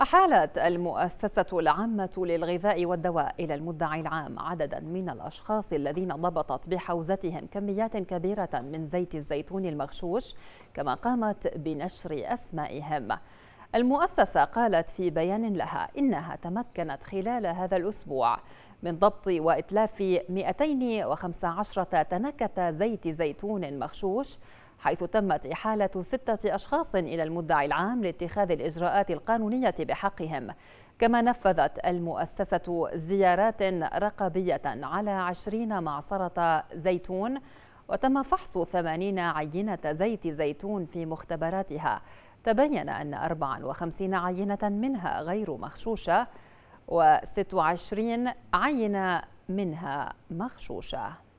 أحالت المؤسسة العامة للغذاء والدواء إلى المدعي العام عددا من الأشخاص الذين ضبطت بحوزتهم كميات كبيرة من زيت الزيتون المغشوش كما قامت بنشر أسمائهم المؤسسة قالت في بيان لها إنها تمكنت خلال هذا الأسبوع من ضبط وإتلاف 215 تنكة زيت زيتون مغشوش حيث تمت إحالة ستة أشخاص إلى المدعي العام لاتخاذ الإجراءات القانونية بحقهم كما نفذت المؤسسة زيارات رقابية على عشرين معصرة زيتون وتم فحص ثمانين عينة زيت زيتون في مختبراتها تبين أن 54 عينة منها غير مخشوشة و26 عينة منها مخشوشه